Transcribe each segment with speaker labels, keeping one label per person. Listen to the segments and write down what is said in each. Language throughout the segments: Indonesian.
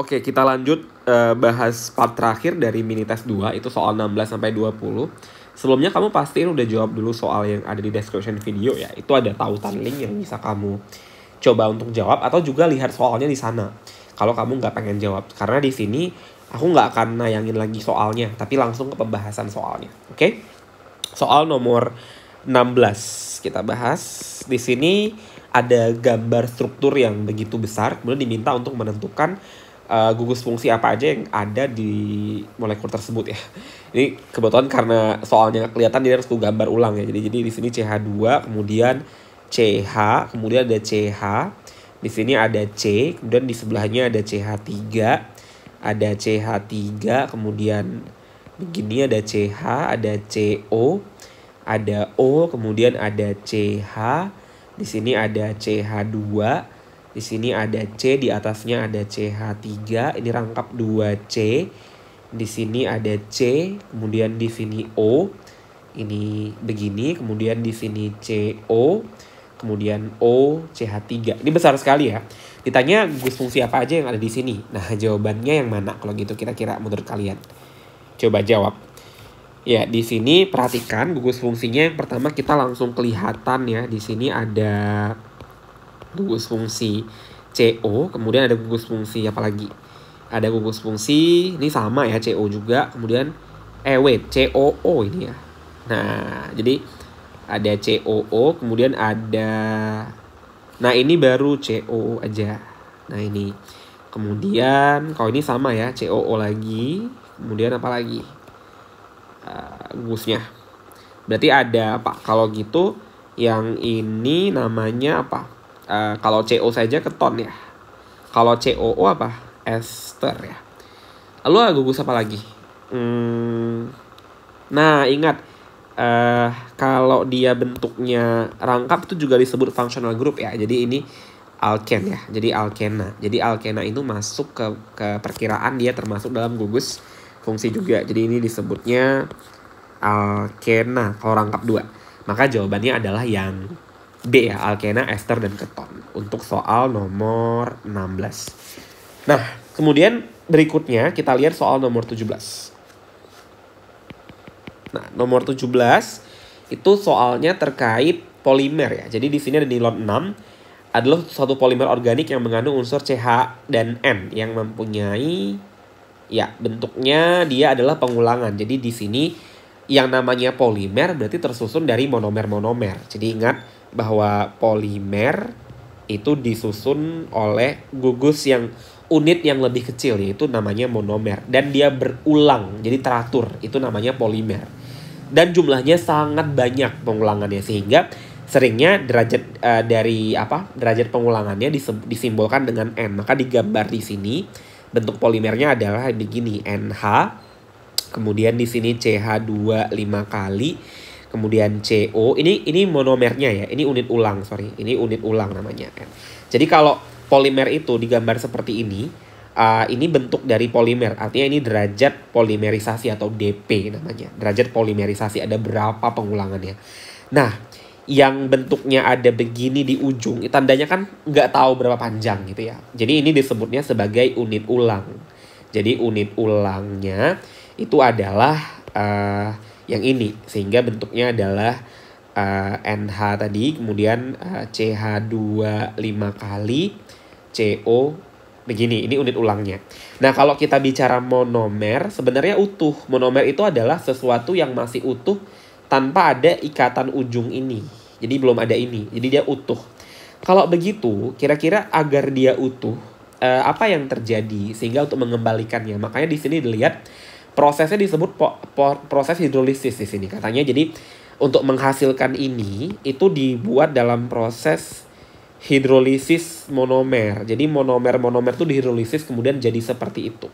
Speaker 1: Oke, kita lanjut uh, bahas part terakhir dari mini test 2 itu soal 16 sampai 20. Sebelumnya kamu pastiin udah jawab dulu soal yang ada di description video ya. Itu ada tautan link yang bisa kamu coba untuk jawab atau juga lihat soalnya di sana. Kalau kamu nggak pengen jawab karena di sini aku nggak akan nayangin lagi soalnya, tapi langsung ke pembahasan soalnya. Oke? Soal nomor 16 kita bahas. Di sini ada gambar struktur yang begitu besar kemudian diminta untuk menentukan uh, gugus fungsi apa aja yang ada di molekul tersebut ya. Ini kebetulan karena soalnya kelihatan dia harus tuh gambar ulang ya. Jadi jadi di sini CH2 kemudian CH, kemudian ada CH, di sini ada C, kemudian di sebelahnya ada CH3, ada CH3, kemudian begini ada CH, ada CO, ada O, kemudian ada CH, di sini ada CH2, di sini ada C, di atasnya ada CH3, ini rangkap 2C. Di sini ada C, kemudian di sini O. Ini begini, kemudian di sini CO, kemudian O, CH3. Ini besar sekali ya. Ditanya gus fungsi apa aja yang ada di sini. Nah, jawabannya yang mana kalau gitu kira-kira menurut kalian? Coba jawab. Ya, di sini perhatikan gugus fungsinya yang pertama kita langsung kelihatan ya. Di sini ada gugus fungsi CO, kemudian ada gugus fungsi apa lagi? Ada gugus fungsi, ini sama ya CO juga, kemudian eh wait, COO ini ya. Nah, jadi ada COO, kemudian ada Nah, ini baru COO aja. Nah, ini. Kemudian kalau ini sama ya, COO lagi, kemudian apa lagi? Uh, ah, gugusnya. Berarti ada apa? Kalau gitu yang ini namanya apa? Eh, kalau CO saja keton ya. Kalau COO apa? Ester ya. Lalu gugus apa lagi? Hmm, nah ingat uh, kalau dia bentuknya rangkap itu juga disebut functional group ya. Jadi ini alken ya. Jadi alkena. Jadi alkena itu masuk ke ke perkiraan dia termasuk dalam gugus fungsi juga. Jadi ini disebutnya alkena kalau rangkap dua. Maka jawabannya adalah yang B ya, alkena, ester, dan keton. Untuk soal nomor 16. Nah, kemudian berikutnya kita lihat soal nomor 17. Nah, nomor 17 itu soalnya terkait polimer ya. Jadi di sini ada nilon 6 adalah suatu polimer organik yang mengandung unsur CH dan N yang mempunyai ya bentuknya dia adalah pengulangan. Jadi di sini yang namanya polimer berarti tersusun dari monomer-monomer. Jadi ingat bahwa polimer itu disusun oleh gugus yang unit yang lebih kecil yaitu namanya monomer dan dia berulang jadi teratur itu namanya polimer dan jumlahnya sangat banyak pengulangannya sehingga seringnya derajat uh, dari apa derajat pengulangannya disimbolkan dengan n maka digambar di sini bentuk polimernya adalah begini nh kemudian di sini ch 25 kali kemudian CO. Ini ini monomernya ya. Ini unit ulang, sorry. Ini unit ulang namanya kan. Jadi kalau polimer itu digambar seperti ini, uh, ini bentuk dari polimer. Artinya ini derajat polimerisasi atau DP namanya. Derajat polimerisasi ada berapa pengulangannya. Nah, yang bentuknya ada begini di ujung, tandanya kan nggak tahu berapa panjang gitu ya. Jadi ini disebutnya sebagai unit ulang. Jadi unit ulangnya itu adalah uh, yang ini sehingga bentuknya adalah uh, eh, NH tadi kemudian uh, ch 25 kali CO begini ini unit ulangnya. Nah, kalau kita bicara monomer sebenarnya utuh. Monomer itu adalah sesuatu yang masih utuh tanpa ada ikatan ujung ini. Jadi belum ada ini. Jadi dia utuh. Kalau begitu, kira-kira agar dia utuh, eh, apa yang terjadi sehingga untuk mengembalikannya? Makanya di sini dilihat prosesnya disebut po po proses hidrolisis di sini katanya jadi untuk menghasilkan ini itu dibuat dalam proses hidrolisis monomer jadi monomer monomer itu dihidrolisis kemudian jadi seperti itu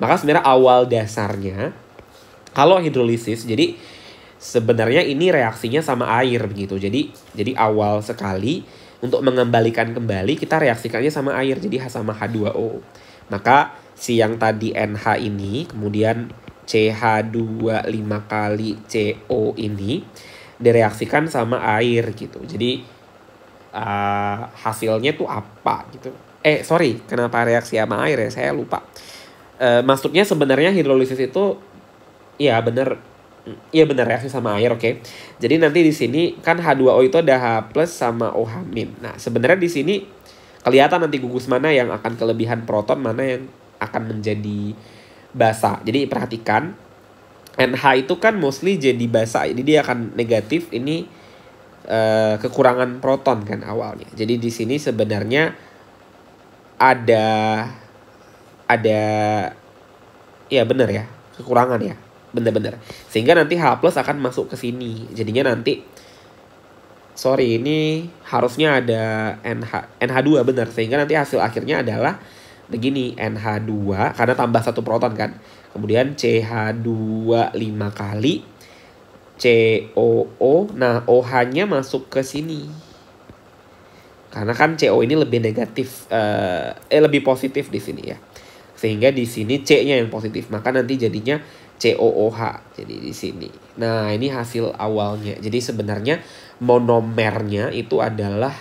Speaker 1: maka sebenarnya awal dasarnya kalau hidrolisis jadi sebenarnya ini reaksinya sama air begitu jadi jadi awal sekali untuk mengembalikan kembali kita reaksikannya sama air jadi sama H2O maka si yang tadi NH ini kemudian CH2 5 kali CO ini direaksikan sama air gitu. Jadi uh, hasilnya tuh apa gitu. Eh sorry, kenapa reaksi sama air ya? Saya lupa. Uh, maksudnya sebenarnya hidrolisis itu ya bener Iya benar reaksi sama air, oke. Okay? Jadi nanti di sini kan H2O itu ada H plus sama OH min. Nah sebenarnya di sini kelihatan nanti gugus mana yang akan kelebihan proton, mana yang akan menjadi basa. Jadi perhatikan NH itu kan mostly jadi basa. Jadi dia akan negatif ini uh, kekurangan proton kan awalnya. Jadi di sini sebenarnya ada ada ya benar ya, kekurangan ya. benar-benar Sehingga nanti H+ plus akan masuk ke sini. Jadinya nanti sorry ini harusnya ada NH NH2 benar sehingga nanti hasil akhirnya adalah begini NH2 karena tambah satu proton kan. Kemudian CH2 5 kali COO. Nah, OH-nya masuk ke sini. Karena kan CO ini lebih negatif eh, eh lebih positif di sini ya. Sehingga di sini C-nya yang positif. Maka nanti jadinya COOH. Jadi di sini. Nah, ini hasil awalnya. Jadi sebenarnya monomernya itu adalah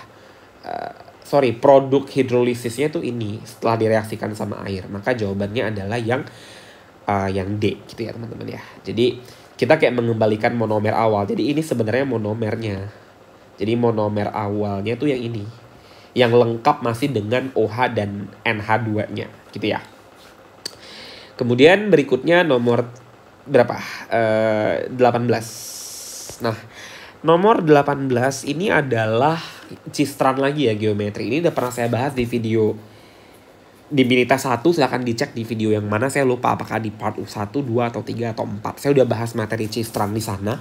Speaker 1: uh, sorry produk hidrolisisnya tuh ini setelah direaksikan sama air maka jawabannya adalah yang uh, yang D gitu ya teman-teman ya jadi kita kayak mengembalikan monomer awal jadi ini sebenarnya monomernya jadi monomer awalnya tuh yang ini yang lengkap masih dengan OH dan NH2-nya gitu ya kemudian berikutnya nomor berapa uh, eh, 18 nah nomor 18 ini adalah cistran lagi ya geometri. Ini udah pernah saya bahas di video di Minita 1 silahkan dicek di video yang mana saya lupa apakah di part 1, 2, atau 3, atau 4. Saya udah bahas materi cistran di sana.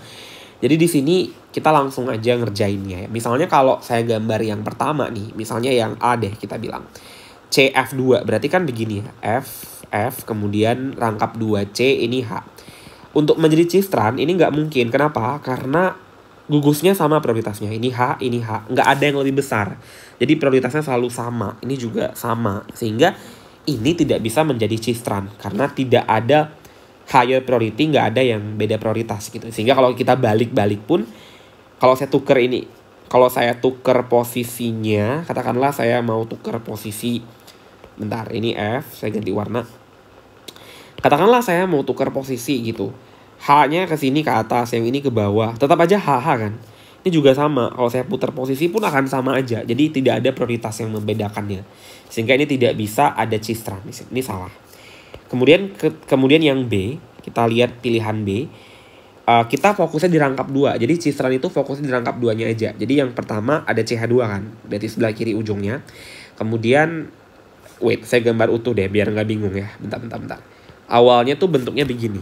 Speaker 1: Jadi di sini kita langsung aja ngerjainnya ya. Misalnya kalau saya gambar yang pertama nih, misalnya yang A deh kita bilang. CF2 berarti kan begini ya. F, F kemudian rangkap 2C ini H. Untuk menjadi cistran ini nggak mungkin. Kenapa? Karena gugusnya sama prioritasnya ini H ini H nggak ada yang lebih besar jadi prioritasnya selalu sama ini juga sama sehingga ini tidak bisa menjadi cistran karena tidak ada higher priority nggak ada yang beda prioritas gitu sehingga kalau kita balik-balik pun kalau saya tuker ini kalau saya tuker posisinya katakanlah saya mau tuker posisi bentar ini F saya ganti warna katakanlah saya mau tuker posisi gitu H-nya ke sini ke atas, yang ini ke bawah. Tetap aja HH kan. Ini juga sama, kalau saya putar posisi pun akan sama aja. Jadi tidak ada prioritas yang membedakannya. Sehingga ini tidak bisa ada cistran. Ini salah. Kemudian ke, kemudian yang B, kita lihat pilihan B. Uh, kita fokusnya di rangkap 2. Jadi cistran itu fokusnya di rangkap 2-nya aja. Jadi yang pertama ada CH2 kan, berarti sebelah kiri ujungnya. Kemudian wait, saya gambar utuh deh biar nggak bingung ya. Bentar bentar bentar. Awalnya tuh bentuknya begini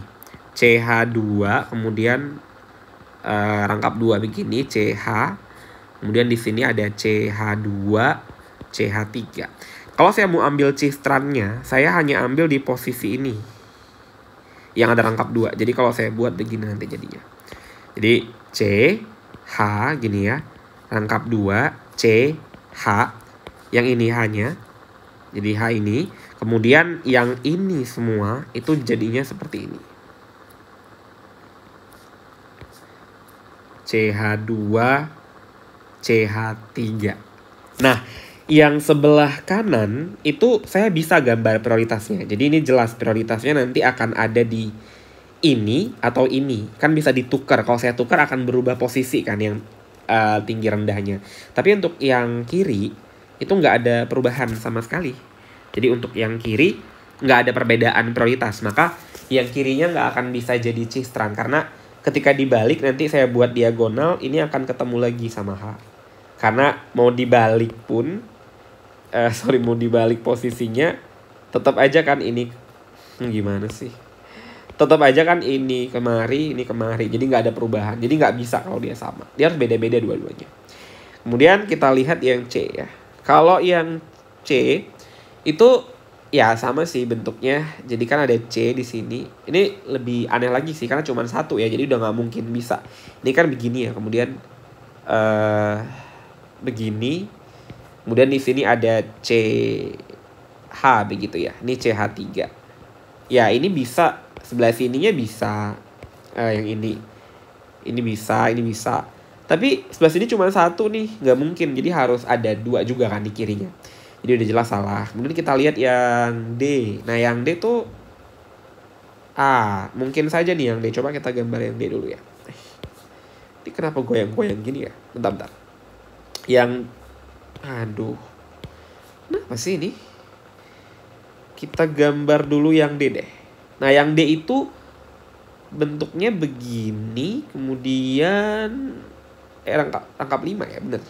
Speaker 1: CH2 kemudian eh, rangkap 2 begini CH kemudian di sini ada CH2 CH3 kalau saya mau ambil cistrannya saya hanya ambil di posisi ini yang ada rangkap 2 jadi kalau saya buat begini nanti jadinya jadi C H gini ya rangkap 2 C H yang ini hanya jadi H ini kemudian yang ini semua itu jadinya seperti ini CH2, CH3. Nah, yang sebelah kanan itu saya bisa gambar prioritasnya. Jadi ini jelas prioritasnya nanti akan ada di ini atau ini. Kan bisa ditukar. Kalau saya tukar akan berubah posisi kan yang uh, tinggi rendahnya. Tapi untuk yang kiri itu nggak ada perubahan sama sekali. Jadi untuk yang kiri nggak ada perbedaan prioritas. Maka yang kirinya nggak akan bisa jadi cistran karena ketika dibalik nanti saya buat diagonal ini akan ketemu lagi sama H karena mau dibalik pun uh, sorry mau dibalik posisinya tetap aja kan ini hmm, gimana sih tetap aja kan ini kemari ini kemari jadi nggak ada perubahan jadi nggak bisa kalau dia sama dia harus beda-beda dua-duanya kemudian kita lihat yang C ya kalau yang C itu Ya sama sih bentuknya. Jadi kan ada C di sini. Ini lebih aneh lagi sih karena cuma satu ya. Jadi udah nggak mungkin bisa. Ini kan begini ya. Kemudian uh, begini. Kemudian di sini ada C H begitu ya. Ini C H tiga Ya ini bisa sebelah sininya bisa uh, yang ini. Ini bisa, ini bisa. Tapi sebelah sini cuma satu nih, nggak mungkin. Jadi harus ada dua juga kan di kirinya. Jadi udah jelas salah. Kemudian kita lihat yang D. Nah, yang D tuh A. Mungkin saja nih yang D. Coba kita gambar yang D dulu ya. Ini kenapa goyang-goyang gini ya? Bentar, bentar. Yang... Aduh. Kenapa sih ini? Kita gambar dulu yang D deh. Nah, yang D itu bentuknya begini. Kemudian... Eh, rangkap, rangkap 5 ya, bener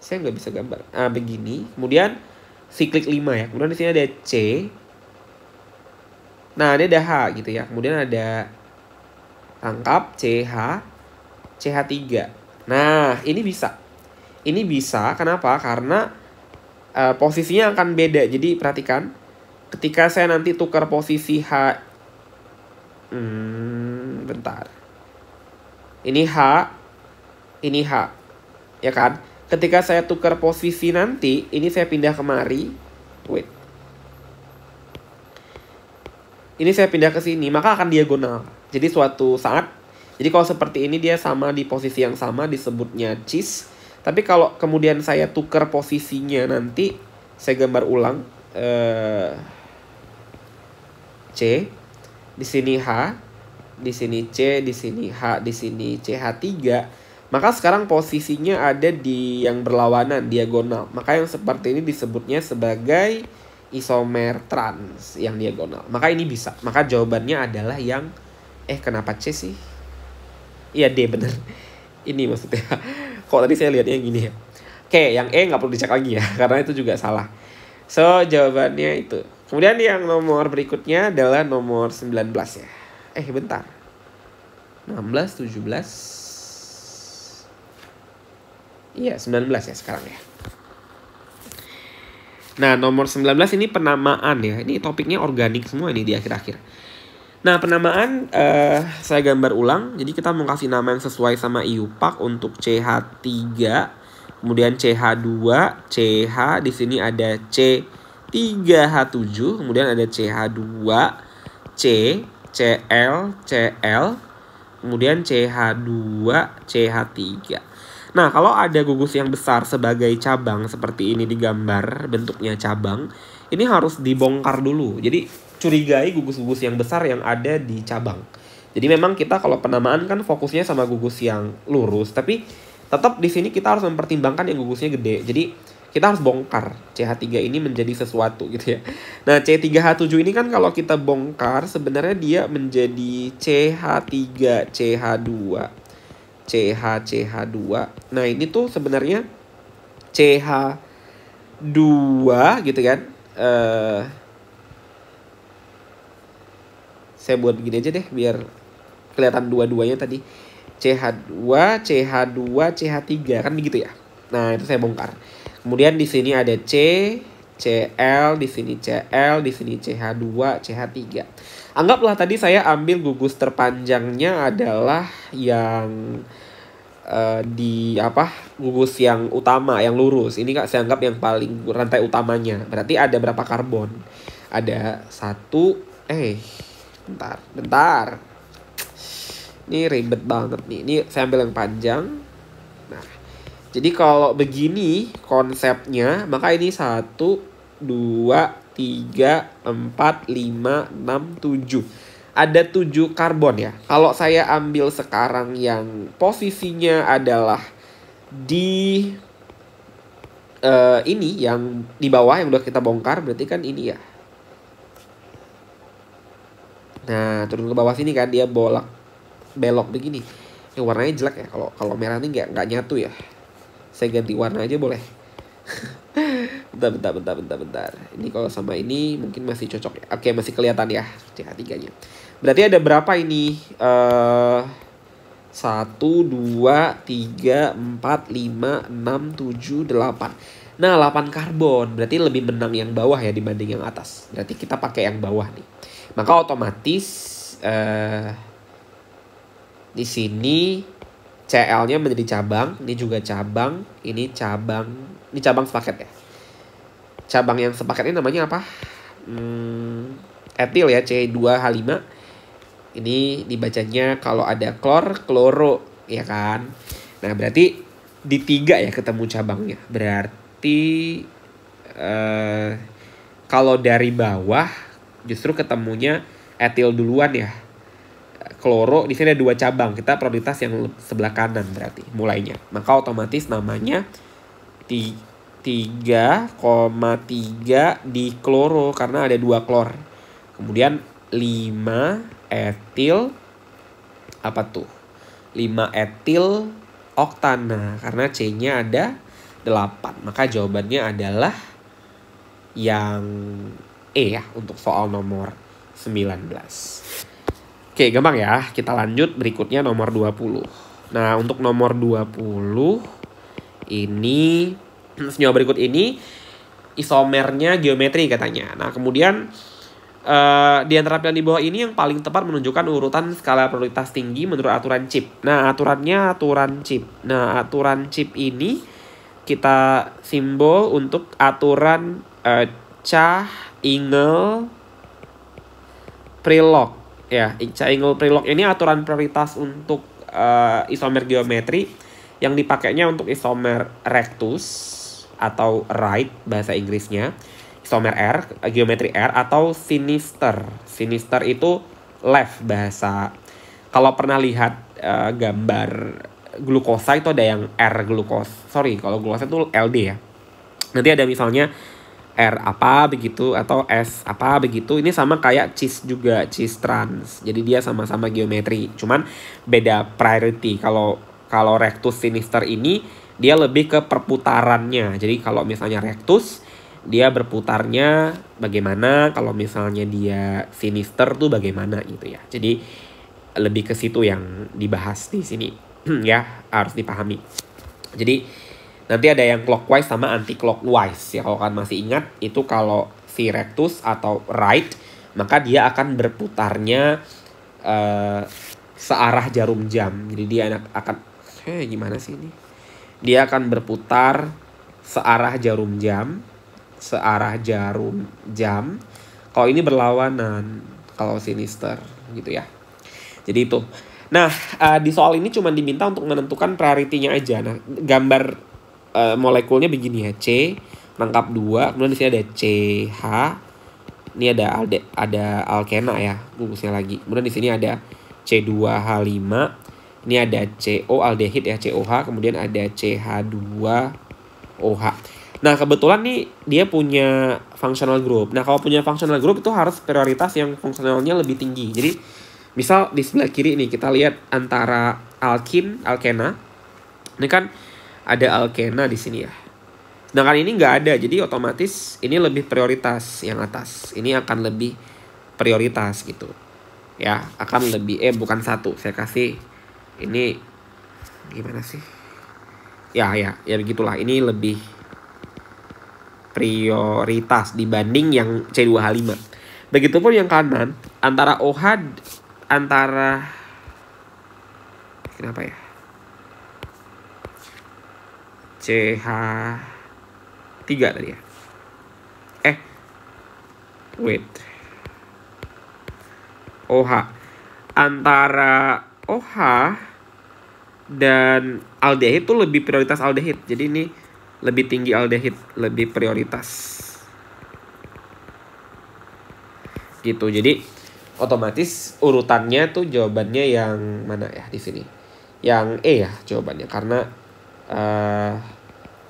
Speaker 1: saya nggak bisa gambar ah begini kemudian siklik 5 ya kemudian di sini ada C nah ini ada H gitu ya kemudian ada tangkap CH CH3 nah ini bisa ini bisa kenapa karena uh, posisinya akan beda jadi perhatikan ketika saya nanti tukar posisi H hmm, bentar ini H ini H ya kan Ketika saya tukar posisi nanti, ini saya pindah kemari. Wait. Ini saya pindah ke sini, maka akan diagonal. Jadi suatu saat, jadi kalau seperti ini dia sama di posisi yang sama disebutnya cheese. Tapi kalau kemudian saya tukar posisinya nanti, saya gambar ulang Uh, C, di sini H, di sini C, di sini H, di sini CH3 maka sekarang posisinya ada di yang berlawanan, diagonal. Maka yang seperti ini disebutnya sebagai isomer trans yang diagonal. Maka ini bisa. Maka jawabannya adalah yang eh kenapa C sih? Iya D bener. Ini maksudnya. Kok tadi saya lihatnya yang gini ya. Oke, yang E nggak perlu dicek lagi ya karena itu juga salah. So, jawabannya itu. Kemudian yang nomor berikutnya adalah nomor 19 ya. Eh, bentar. 16, 17, Iya, 19 ya sekarang ya. Nah, nomor 19 ini penamaan ya. Ini topiknya organik semua nih di akhir-akhir. Nah, penamaan uh, saya gambar ulang. Jadi kita mau kasih nama yang sesuai sama IUPAK untuk CH3, kemudian CH2, CH di sini ada C3H7, kemudian ada CH2, C, CL, CL, kemudian CH2, CH3. Nah, kalau ada gugus yang besar sebagai cabang seperti ini di gambar bentuknya cabang, ini harus dibongkar dulu. Jadi curigai gugus-gugus yang besar yang ada di cabang. Jadi memang kita kalau penamaan kan fokusnya sama gugus yang lurus, tapi tetap di sini kita harus mempertimbangkan yang gugusnya gede. Jadi kita harus bongkar CH3 ini menjadi sesuatu gitu ya. Nah, C3H7 ini kan kalau kita bongkar sebenarnya dia menjadi CH3 CH2 CH ch 2 Nah, ini tuh sebenarnya CH2 gitu kan. Uh, saya buat begini aja deh biar kelihatan dua-duanya tadi. CH2, CH2, CH3 kan begitu ya. Nah, itu saya bongkar. Kemudian di sini ada C, CL, di sini CL, di sini CH2, CH3 anggaplah tadi saya ambil gugus terpanjangnya adalah yang uh, di apa gugus yang utama yang lurus ini kak saya anggap yang paling rantai utamanya berarti ada berapa karbon ada satu eh bentar bentar ini ribet banget nih ini saya ambil yang panjang nah jadi kalau begini konsepnya maka ini satu dua 3, 4, 5, 6, 7 ada 7 karbon ya. Kalau saya ambil sekarang yang posisinya adalah di uh, ini yang di bawah yang udah kita bongkar berarti kan ini ya. Nah, turun ke bawah sini kan dia bolak belok begini. Yang warnanya jelek ya kalau kalau merah ini nggak nyatu ya. Saya ganti warna aja boleh bentar, bentar, bentar, bentar, bentar. Ini kalau sama ini mungkin masih cocok. Ya. Oke, masih kelihatan ya CH3-nya. Berarti ada berapa ini? uh, 1, 2, 3, 4, 5, 6, 7, 8. Nah, 8 karbon. Berarti lebih menang yang bawah ya dibanding yang atas. Berarti kita pakai yang bawah nih. Maka otomatis uh, di sini CL-nya menjadi cabang. Ini juga cabang. Ini cabang ini cabang sepaket ya. Cabang yang sepaket ini namanya apa? Hmm, etil ya C2H5. Ini dibacanya kalau ada klor, kloro ya kan. Nah, berarti di tiga ya ketemu cabangnya. Berarti eh, kalau dari bawah justru ketemunya etil duluan ya kloro di sini ada dua cabang kita prioritas yang sebelah kanan berarti mulainya maka otomatis namanya 3,3 di kloro karena ada dua klor. Kemudian 5 etil apa tuh? 5 etil oktana karena C-nya ada 8. Maka jawabannya adalah yang E ya untuk soal nomor 19. Oke, gampang ya. Kita lanjut berikutnya nomor 20. Nah, untuk nomor 20 ini senyawa berikut ini isomernya geometri katanya. Nah, kemudian Uh, di antara pilihan di bawah ini yang paling tepat menunjukkan urutan skala prioritas tinggi menurut aturan chip. Nah, aturannya aturan chip. Nah, aturan chip ini kita simbol untuk aturan uh, cah ingel prelog ya. Cah ingel prelog ini aturan prioritas untuk uh, isomer geometri yang dipakainya untuk isomer rectus atau right bahasa Inggrisnya, isomer R, geometri R atau sinister. Sinister itu left bahasa. Kalau pernah lihat uh, gambar glukosa itu ada yang R glukos. Sorry, kalau glukosa itu LD ya. Nanti ada misalnya R apa begitu atau S apa begitu. Ini sama kayak cis juga, cis trans. Jadi dia sama-sama geometri, cuman beda priority. Kalau kalau rectus sinister ini dia lebih ke perputarannya. Jadi kalau misalnya rectus dia berputarnya bagaimana, kalau misalnya dia sinister tuh bagaimana gitu ya. Jadi lebih ke situ yang dibahas di sini ya, harus dipahami. Jadi nanti ada yang clockwise sama anti clockwise ya kalau kalian masih ingat itu kalau si rectus atau right maka dia akan berputarnya uh, searah jarum jam. Jadi dia akan Hei, gimana sih ini dia akan berputar searah jarum jam searah jarum jam kalau ini berlawanan kalau sinister gitu ya jadi itu nah eh, di soal ini cuma diminta untuk menentukan prioritinya aja nah gambar eh, molekulnya begini ya C rangkap dua kemudian di sini ada CH ini ada ada, alkena ya gugusnya lagi kemudian di sini ada C2H5 ini ada CO aldehid ya, COH, kemudian ada CH2OH. Nah, kebetulan nih dia punya functional group. Nah, kalau punya functional group itu harus prioritas yang fungsionalnya lebih tinggi. Jadi, misal di sebelah kiri ini kita lihat antara alkin, alkena. Ini kan ada alkena di sini ya. Nah Sedangkan ini nggak ada, jadi otomatis ini lebih prioritas yang atas. Ini akan lebih prioritas gitu. Ya, akan lebih, eh bukan satu, saya kasih ini gimana sih ya ya ya begitulah ini lebih prioritas dibanding yang C2H5 begitupun yang kanan antara OH antara kenapa ya CH 3 tadi ya eh wait OH antara OH dan aldehid itu lebih prioritas aldehid. Jadi ini lebih tinggi aldehid, lebih prioritas. Gitu. Jadi otomatis urutannya tuh jawabannya yang mana ya di sini? Yang E ya jawabannya karena uh,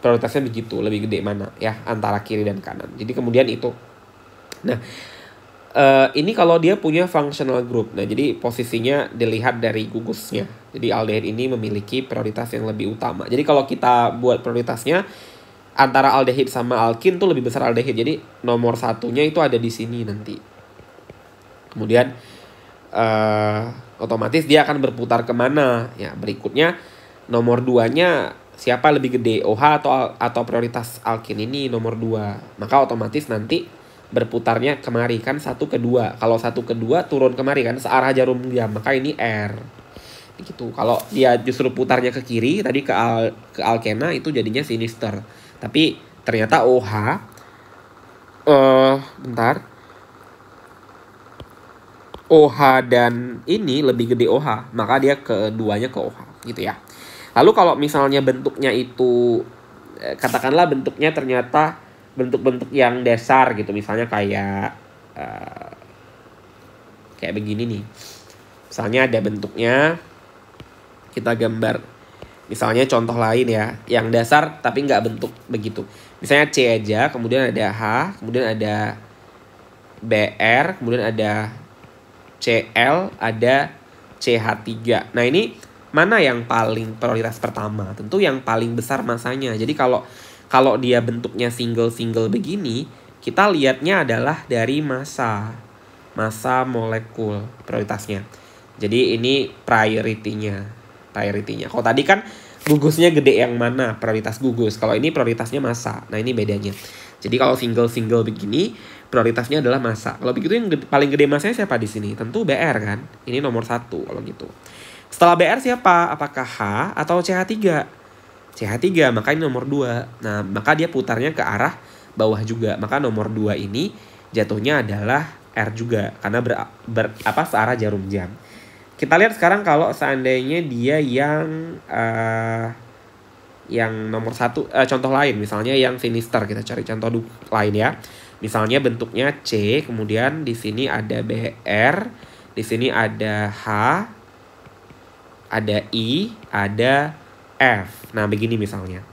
Speaker 1: prioritasnya begitu, lebih gede mana ya antara kiri dan kanan. Jadi kemudian itu. Nah, Uh, ini kalau dia punya functional group. Nah, jadi posisinya dilihat dari gugusnya. Jadi aldehid ini memiliki prioritas yang lebih utama. Jadi kalau kita buat prioritasnya antara aldehid sama alkin tuh lebih besar aldehid. Jadi nomor satunya itu ada di sini nanti. Kemudian uh, otomatis dia akan berputar kemana. Ya berikutnya nomor duanya siapa lebih gede OH atau atau prioritas alkin ini nomor dua. maka otomatis nanti berputarnya kemari kan satu ke dua kalau satu ke dua turun kemari kan searah jarum jam maka ini r gitu kalau dia justru putarnya ke kiri tadi ke al ke alkena itu jadinya sinister tapi ternyata OH eh uh, bentar OH dan ini lebih gede OH maka dia keduanya ke OH gitu ya lalu kalau misalnya bentuknya itu eh, katakanlah bentuknya ternyata bentuk-bentuk yang dasar gitu misalnya kayak uh, kayak begini nih misalnya ada bentuknya kita gambar misalnya contoh lain ya yang dasar tapi nggak bentuk begitu misalnya C aja kemudian ada H kemudian ada BR kemudian ada CL ada CH3 nah ini mana yang paling prioritas pertama tentu yang paling besar masanya jadi kalau kalau dia bentuknya single-single begini, kita lihatnya adalah dari masa-masa molekul prioritasnya. Jadi ini priority-nya, priority Kalau tadi kan gugusnya gede yang mana, prioritas gugus. Kalau ini prioritasnya masa. Nah, ini bedanya. Jadi kalau single-single begini, prioritasnya adalah masa. Kalau begitu yang gede, paling gede masanya siapa di sini? Tentu BR kan. Ini nomor satu kalau gitu. Setelah BR siapa? Apakah H atau CH3? CH3 makanya nomor 2. Nah, maka dia putarnya ke arah bawah juga. Maka nomor 2 ini jatuhnya adalah R juga karena ber, ber apa searah jarum jam. Kita lihat sekarang kalau seandainya dia yang uh, yang nomor satu uh, contoh lain misalnya yang sinister kita cari contoh lain ya. Misalnya bentuknya C, kemudian di sini ada BR, di sini ada H, ada I, ada F. Nah, begini misalnya.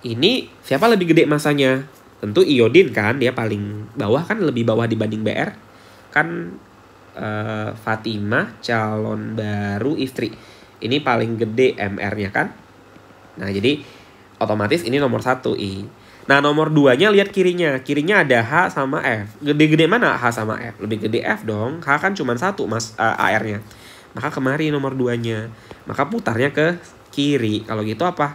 Speaker 1: Ini siapa lebih gede masanya? Tentu iodin kan, dia paling bawah kan lebih bawah dibanding BR. Kan uh, eh, Fatimah calon baru istri. Ini paling gede MR-nya kan. Nah, jadi otomatis ini nomor satu I. Nah, nomor nya lihat kirinya. Kirinya ada H sama F. Gede-gede mana H sama F? Lebih gede F dong. H kan cuma satu mas uh, eh, AR-nya maka kemari nomor duanya maka putarnya ke kiri kalau gitu apa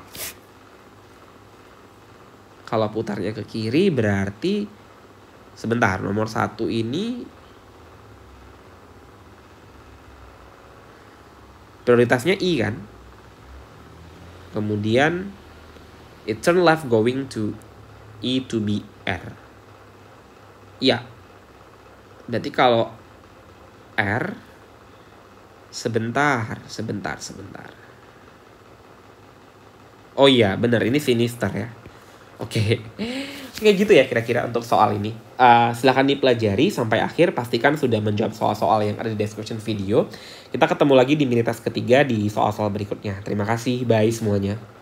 Speaker 1: kalau putarnya ke kiri berarti sebentar nomor satu ini prioritasnya I kan kemudian it turn left going to E to B R iya berarti kalau R Sebentar, sebentar, sebentar. Oh iya, bener ini sinister ya. Oke. Okay. Kayak gitu ya kira-kira untuk soal ini. Uh, silahkan dipelajari sampai akhir. Pastikan sudah menjawab soal-soal yang ada di description video. Kita ketemu lagi di minitas ketiga di soal-soal berikutnya. Terima kasih. Bye semuanya.